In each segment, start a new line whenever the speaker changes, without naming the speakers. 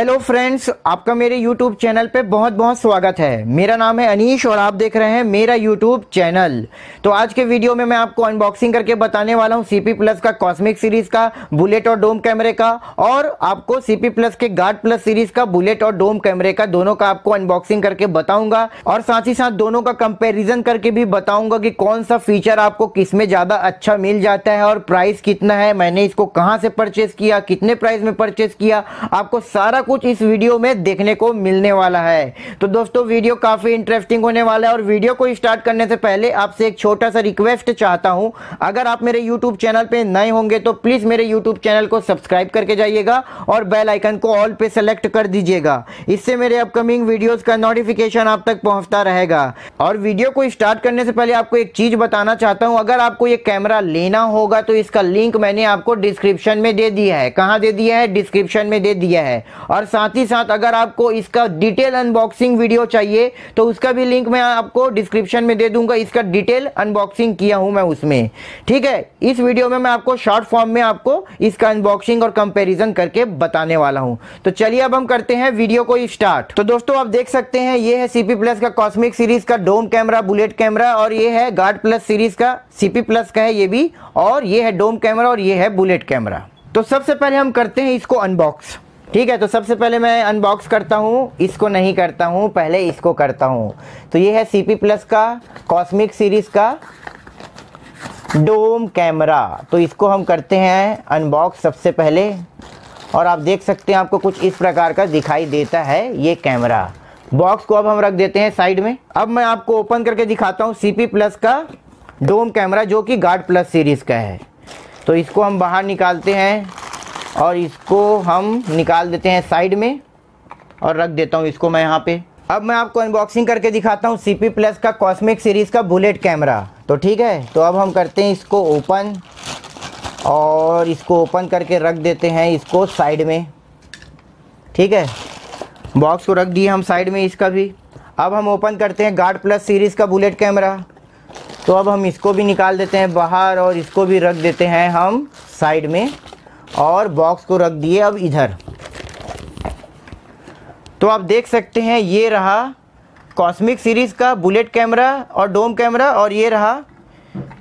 hello friends आपका मेरे YouTube channel पे बहुत बहुत स्वागत है मेरा नाम है अनीश और आप देख रहे हैं मेरा यूट्यूब चैनल तो आज के वीडियो में मैं आपको अनबॉक्सिंग करके बताने वाला हूँ सीपी प्लस का कॉस्मिक सीरीज का बुलेट और डोम कैमरे का और आपको सीपी प्लस के गार्ड प्लस सीरीज का बुलेट और डोम कैमरे का दोनों का आपको अनबॉक्सिंग करके बताऊंगा और साथ ही साथ दोनों का कंपेरिजन करके भी बताऊंगा कि कौन सा फीचर आपको किसमें ज़्यादा अच्छा मिल जाता है और प्राइस कितना है मैंने इसको कहाँ से परचेज किया कितने प्राइस में परचेज किया आपको सारा कुछ इस वीडियो में देखने को मिलने वाला है तो दोस्तों वीडियो काफ़ी इंटरेस्टिंग होने वाला है और वीडियो को स्टार्ट करने से पहले आपसे एक छोटा सा रिक्वेस्ट चाहता हूं अगर आप मेरे यूट्यूब चैनल पर नए होंगे तो प्लीज़ मेरे यूट्यूब चैनल को सब्सक्राइब करके जाइएगा और बेल आइकन को ऑल पे सेलेक्ट कर दीजिएगा इससे मेरे अपकमिंग वीडियोज़ का नोटिफिकेशन आप तक पहुंचता रहेगा और वीडियो को स्टार्ट करने से पहले आपको एक चीज़ बताना चाहता हूं अगर आपको ये कैमरा लेना होगा तो इसका लिंक मैंने आपको डिस्क्रिप्शन में दे दिया है कहाँ दे दिया है डिस्क्रिप्शन में दे दिया है और और साथ ही साथ अगर आपको इसका डिटेल अनबॉक्सिंग वीडियो चाहिए तो उसका भी लिंक मैं आपको डिस्क्रिप्शन में दे दूंगा इसका डिटेल अनबॉक्सिंग किया हूं मैं उसमें ठीक है इस वीडियो में मैं आपको शॉर्ट फॉर्म में आपको इसका अनबॉक्सिंग और कंपेरिजन करके बताने वाला हूँ तो चलिए अब हम करते हैं वीडियो को स्टार्ट तो दोस्तों आप देख सकते हैं ये है सीपी प्लस का कॉस्मिक सीरीज का डोम कैमरा बुलेट कैमरा और ये है गार्ड प्लस सीरीज का सीपी प्लस का है ये भी और ये है डोम कैमरा और ये है बुलेट कैमरा तो सबसे पहले हम करते हैं इसको अनबॉक्स ठीक है तो सबसे पहले मैं अनबॉक्स करता हूँ इसको नहीं करता हूँ पहले इसको करता हूँ तो ये है सी पी प्लस का कॉस्मिक सीरीज का डोम कैमरा तो इसको हम करते हैं अनबॉक्स सबसे पहले और आप देख सकते हैं आपको कुछ इस प्रकार का दिखाई देता है ये कैमरा बॉक्स को अब हम रख देते हैं साइड में अब मैं आपको ओपन करके दिखाता हूँ सी पी प्लस का डोम कैमरा जो कि गार्ड प्लस सीरीज़ का है तो इसको हम बाहर निकालते हैं और इसको हम निकाल देते हैं साइड में और रख देता हूँ इसको मैं यहाँ पे अब मैं आपको अनबॉक्सिंग करके दिखाता हूँ सी पी प्लस का कॉस्मिक सीरीज़ का बुलेट कैमरा तो ठीक है तो अब हम करते हैं इसको ओपन और इसको ओपन करके रख देते हैं इसको साइड में ठीक है बॉक्स को रख दिए हम साइड में इसका भी अब हम ओपन करते हैं गार्ड प्लस सीरीज़ का बुलेट कैमरा तो अब हम इसको भी निकाल देते हैं बाहर और इसको भी रख देते हैं हम साइड में और बॉक्स को रख दिए अब इधर तो आप देख सकते हैं ये रहा कॉस्मिक सीरीज़ का बुलेट कैमरा और डोम कैमरा और ये रहा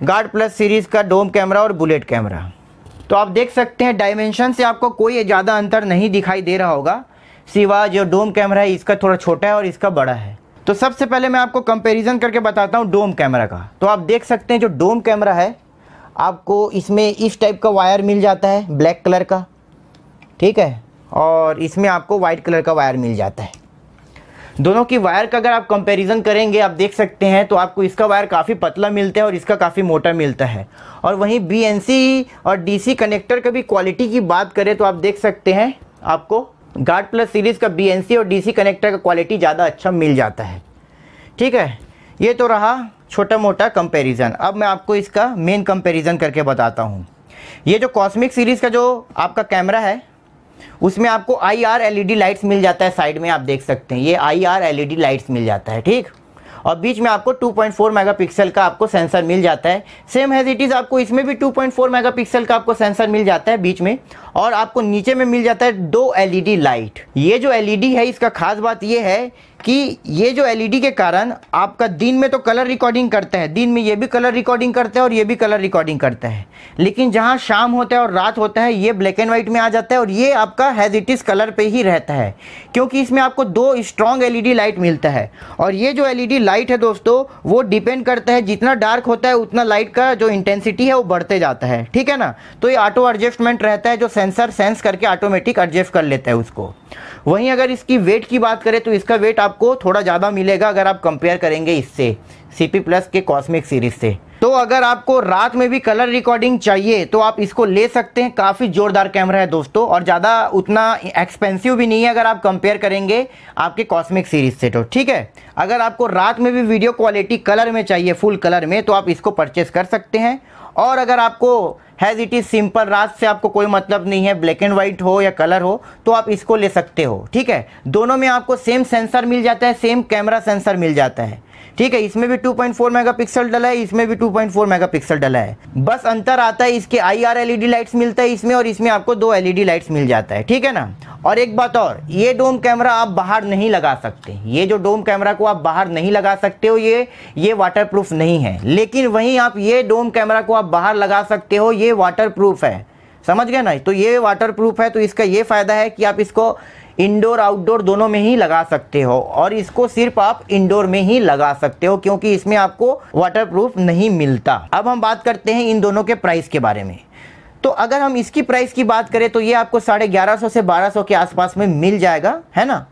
गार्ड प्लस सीरीज़ का डोम कैमरा और बुलेट कैमरा तो आप देख सकते हैं डायमेंशन से आपको कोई ज़्यादा अंतर नहीं दिखाई दे रहा होगा सिवा जो डोम कैमरा है इसका थोड़ा छोटा है और इसका बड़ा है तो सबसे पहले मैं आपको कंपैरिजन करके बताता हूँ डोम कैमरा का तो आप देख सकते हैं जो डोम कैमरा है आपको इसमें इस टाइप का वायर मिल जाता है ब्लैक कलर का ठीक है और इसमें आपको वाइट कलर का वायर मिल जाता है दोनों की वायर का अगर आप कंपैरिजन करेंगे आप देख सकते हैं तो आपको इसका वायर काफ़ी पतला मिलता है और इसका काफ़ी मोटा मिलता है और वहीं बी और डी कनेक्टर का भी क्वालिटी की बात करें तो आप देख सकते हैं आपको गार्ड प्लस सीरीज़ का बी और डी कनेक्टर का क्वालिटी ज़्यादा अच्छा मिल जाता है ठीक है ये तो रहा छोटा मोटा कंपैरिजन अब मैं आपको इसका मेन कंपैरिजन करके बताता हूँ ये जो कॉस्मिक सीरीज़ का जो आपका कैमरा है उसमें आपको आई आर एल लाइट्स मिल जाता है साइड में आप देख सकते हैं ये आई आर एल लाइट्स मिल जाता है ठीक और बीच में आपको 2.4 मेगापिक्सल का आपको सेंसर मिल जाता है सेम हैज़ इट इज़ आपको इसमें भी 2.4 मेगापिक्सल का आपको सेंसर मिल जाता है बीच में और आपको नीचे में मिल जाता है दो एलईडी लाइट e ये जो एलईडी e है इसका खास बात ये है कि ये जो एलईडी e के कारण आपका दिन में तो कलर रिकॉर्डिंग करते हैं दिन में ये भी कलर रिकॉर्डिंग करते हैं और ये भी कलर रिकॉर्डिंग करते हैं लेकिन जहाँ शाम होता है और रात होता है ये ब्लैक एंड वाइट में आ जाता है और ये आपका हैज़ इट इज़ कलर पे ही रहता है क्योंकि इसमें आपको दो स्ट्रॉन्ग एल लाइट मिलता है और ये जो एल लाइट e है दोस्तों वो डिपेंड करता है जितना डार्क होता है उतना लाइट का जो इंटेंसिटी है वो बढ़ते जाता है ठीक है ना तो ये ऑटो एडजस्टमेंट रहता है जो सेंसर सेंस करके ऑटोमेटिक एडजस्ट कर लेता है उसको वहीं अगर इसकी वेट की बात करें तो इसका वेट आप आपको थोड़ा ज़्यादा मिलेगा अगर आप कंपेयर करेंगे इससे सी पी प्लस के कॉस्मिक सीरीज से तो अगर आपको रात में भी कलर रिकॉर्डिंग चाहिए तो आप इसको ले सकते हैं काफ़ी ज़ोरदार कैमरा है दोस्तों और ज़्यादा उतना एक्सपेंसिव भी नहीं है अगर आप कंपेयर करेंगे आपके कॉस्मिक सीरीज से तो ठीक है अगर आपको रात में भी वीडियो क्वालिटी कलर में चाहिए फुल कलर में तो आप इसको परचेस कर सकते हैं और अगर आपको हैज़ इट इज़ सिंपल रात से आपको कोई मतलब नहीं है ब्लैक एंड वाइट हो या कलर हो तो आप इसको ले सकते हो ठीक है दोनों में आपको सेम सेंसर मिल जाता है सेम कैमरा सेंसर मिल जाता है ठीक है इसमें भी 2.4 मेगापिक्सल डला है इसमें भी 2.4 मेगापिक्सल डला है बस अंतर आता है इसके आई आर एलईडी लाइट्स मिलता है इसमें और इसमें आपको दो एलईडी लाइट्स e मिल जाता है ठीक है ना और एक बात और ये डोम कैमरा आप बाहर नहीं लगा सकते ये जो डोम कैमरा को आप बाहर नहीं लगा सकते हो ये ये वाटर नहीं है लेकिन वहीं आप ये डोम कैमरा को आप बाहर लगा सकते हो ये वाटर प्रूफ है समझ गए ना तो ये वाटर प्रूफ है तो इसका ये फ़ायदा है कि आप इसको इंडोर आउटडोर दोनों में ही लगा सकते हो और इसको सिर्फ आप इंडोर में ही लगा सकते हो क्योंकि इसमें आपको वाटर प्रूफ नहीं मिलता अब हम बात करते हैं इन दोनों के प्राइस के बारे में तो अगर हम इसकी प्राइस की बात करें तो ये आपको साढ़े ग्यारह सौ से बारह सौ के आसपास में मिल जाएगा है ना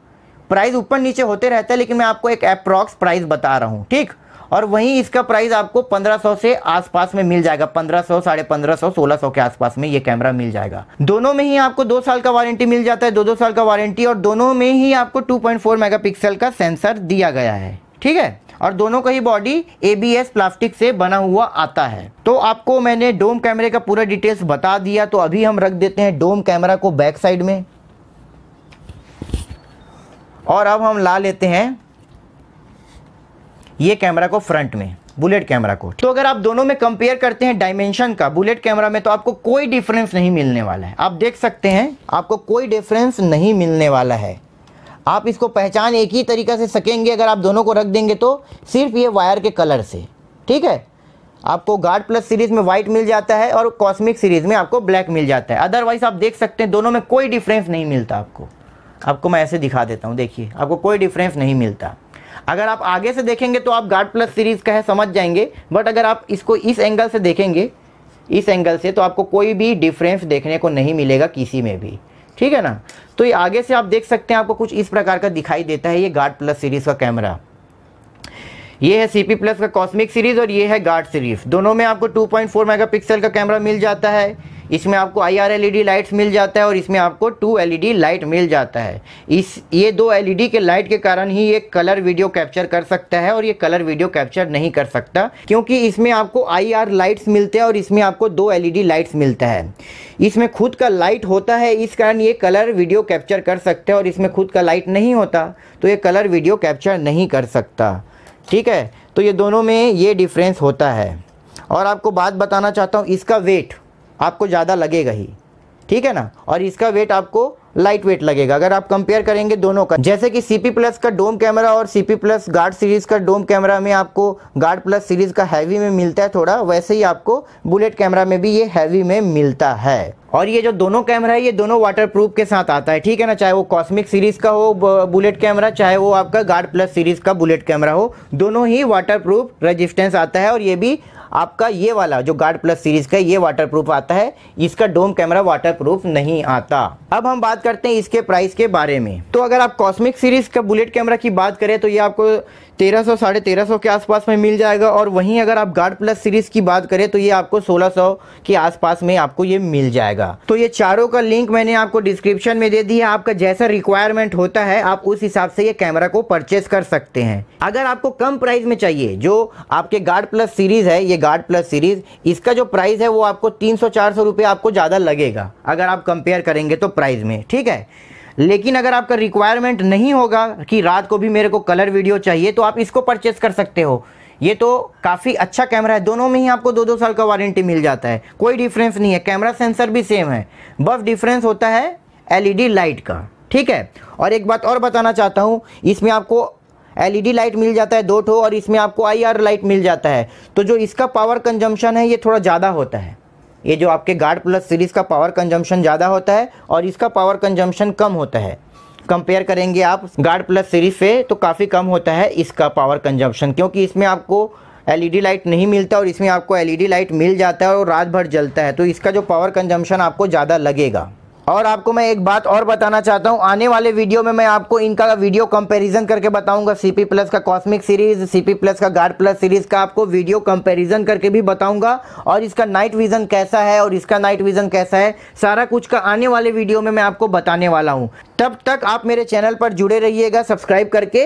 प्राइस ऊपर नीचे होते रहता है लेकिन मैं आपको एक अप्रॉक्स प्राइस बता रहा हूँ ठीक और वहीं इसका प्राइस आपको 1500 से आसपास में मिल जाएगा 1500 साढ़े पंद्रह सौ सोलह सौ के आसपास में ये कैमरा मिल जाएगा दोनों में ही आपको दो साल का वारंटी मिल जाता है दो दो साल का वारंटी और दोनों में ही आपको 2.4 मेगापिक्सल का सेंसर दिया गया है ठीक है और दोनों का ही बॉडी एबीएस प्लास्टिक से बना हुआ आता है तो आपको मैंने डोम कैमरे का पूरा डिटेल्स बता दिया तो अभी हम रख देते हैं डोम कैमरा को बैक साइड में और अब हम ला लेते हैं ये कैमरा को फ्रंट में बुलेट कैमरा को तो अगर आप दोनों में कंपेयर करते हैं डायमेंशन का बुलेट कैमरा में तो आपको कोई डिफरेंस नहीं मिलने वाला है आप देख सकते हैं आपको कोई डिफरेंस नहीं मिलने वाला है आप इसको पहचान एक ही तरीका से सकेंगे अगर आप दोनों को रख देंगे तो सिर्फ ये वायर के कलर से ठीक है आपको गार्ड प्लस सीरीज में व्हाइट मिल जाता है और कॉस्मिक सीरीज में आपको ब्लैक मिल जाता है अदरवाइज आप देख सकते हैं दोनों में कोई डिफरेंस नहीं मिलता आपको आपको मैं ऐसे दिखा देता हूँ देखिए आपको कोई डिफरेंस नहीं मिलता अगर आप आगे से देखेंगे तो आप गार्ड प्लस सीरीज़ का है समझ जाएंगे बट अगर आप इसको इस एंगल से देखेंगे इस एंगल से तो आपको कोई भी डिफरेंस देखने को नहीं मिलेगा किसी में भी ठीक है ना तो ये आगे से आप देख सकते हैं आपको कुछ इस प्रकार का दिखाई देता है ये गार्ड प्लस सीरीज़ का कैमरा ये है सी पी प्लस का कॉस्मिक सीरीज़ और ये है गार्ड सीरीज दोनों में आपको 2.4 मेगापिक्सल का कैमरा मिल जाता है इसमें आपको आई आर एल लाइट्स मिल जाता है और इसमें आपको टू एल लाइट मिल जाता है इस ये दो एल e के लाइट के कारण ही ये कलर वीडियो कैप्चर कर सकता है और ये कलर वीडियो कैप्चर नहीं कर सकता क्योंकि इसमें आपको आई आर लाइट्स मिलते हैं और इसमें आपको दो एल लाइट्स e मिलता है इसमें खुद का लाइट होता है इस कारण ये कलर वीडियो कैप्चर कर सकता है और इसमें खुद का लाइट नहीं होता तो ये कलर वीडियो कैप्चर नहीं कर सकता ठीक है तो ये दोनों में ये डिफरेंस होता है और आपको बात बताना चाहता हूँ इसका वेट आपको ज़्यादा लगेगा ही ठीक है ना और इसका वेट आपको लाइट वेट लगेगा अगर आप कंपेयर करेंगे दोनों का जैसे कि सी पी प्लस का डोम कैमरा और C P Plus guard series का डोम कैमरा में आपको गार्ड प्लस सीरीज़ का हैवी में मिलता है थोड़ा वैसे ही आपको बुलेट कैमरा में भी ये हैवी में मिलता है और ये जो दोनों कैमरा है ये दोनों प्रूफ के साथ आता है ठीक है ना चाहे वो कॉस्मिक सीरीज का हो बुलेट कैमरा चाहे वो आपका गार्ड प्लस सीरीज का बुलेट कैमरा हो दोनों ही प्रूफ रेजिस्टेंस आता है और ये भी आपका ये वाला जो गार्ड प्लस सीरीज का ये वाटरप्रूफ आता है इसका डोम कैमरा वाटरप्रूफ नहीं आता अब हम बात करते हैं इसके प्राइस के बारे में तो अगर आप कॉस्मिक सीरीज का बुलेट कैमरा की बात करें तो ये आपको तेरह सौ साढ़े तेरह सौ के आसपास में मिल जाएगा और वहीं अगर आप गार्ड प्लस सीरीज़ की बात करें तो ये आपको सोलह सौ के आसपास में आपको ये मिल जाएगा का तो ये चारों का लिंक मैंने आपको डिस्क्रिप्शन में दे दिया आपका जैसा रिक्वायरमेंट होता है आप उस हिसाब से ये कैमरा को परचेस कर सकते हैं अगर आपको कम प्राइस में चाहिए जो आपके गार्ड प्लस सीरीज है ये गार्ड प्लस सीरीज इसका जो प्राइस है वो आपको तीन सौ रुपये आपको ज़्यादा लगेगा अगर आप कंपेयर करेंगे तो प्राइस में ठीक है लेकिन अगर आपका रिक्वायरमेंट नहीं होगा कि रात को भी मेरे को कलर वीडियो चाहिए तो आप इसको परचेस कर सकते हो ये तो काफ़ी अच्छा कैमरा है दोनों में ही आपको दो दो साल का वारंटी मिल जाता है कोई डिफरेंस नहीं है कैमरा सेंसर भी सेम है बस डिफरेंस होता है एलईडी लाइट का ठीक है और एक बात और बताना चाहता हूँ इसमें आपको एलईडी लाइट मिल जाता है दो ठो और इसमें आपको आईआर लाइट मिल जाता है तो जो इसका पावर कंजम्पशन है ये थोड़ा ज़्यादा होता है ये जो आपके गार्ड प्लस सीरीज़ का पावर कंजम्पशन ज़्यादा होता है और इसका पावर कंजम्पशन कम होता है कंपेयर करेंगे आप गार्ड प्लस सीरीज से तो काफ़ी कम होता है इसका पावर कंजम्पशन क्योंकि इसमें आपको एल लाइट नहीं मिलता और इसमें आपको एल लाइट मिल जाता है और रात भर जलता है तो इसका जो पावर कंजम्पशन आपको ज़्यादा लगेगा और आपको मैं एक बात और बताना चाहता हूँ आने वाले वीडियो में मैं आपको इनका वीडियो कंपैरिजन करके बताऊंगा सीपी प्लस का कॉस्मिक सीरीज सीपी प्लस का गार्ड प्लस सीरीज का आपको वीडियो कंपैरिजन करके भी बताऊंगा और इसका नाइट विजन कैसा है और इसका नाइट विजन कैसा है सारा कुछ का आने वाले वीडियो में मैं आपको बताने वाला हूँ तब तक आप मेरे चैनल पर जुड़े रहिएगा सब्सक्राइब करके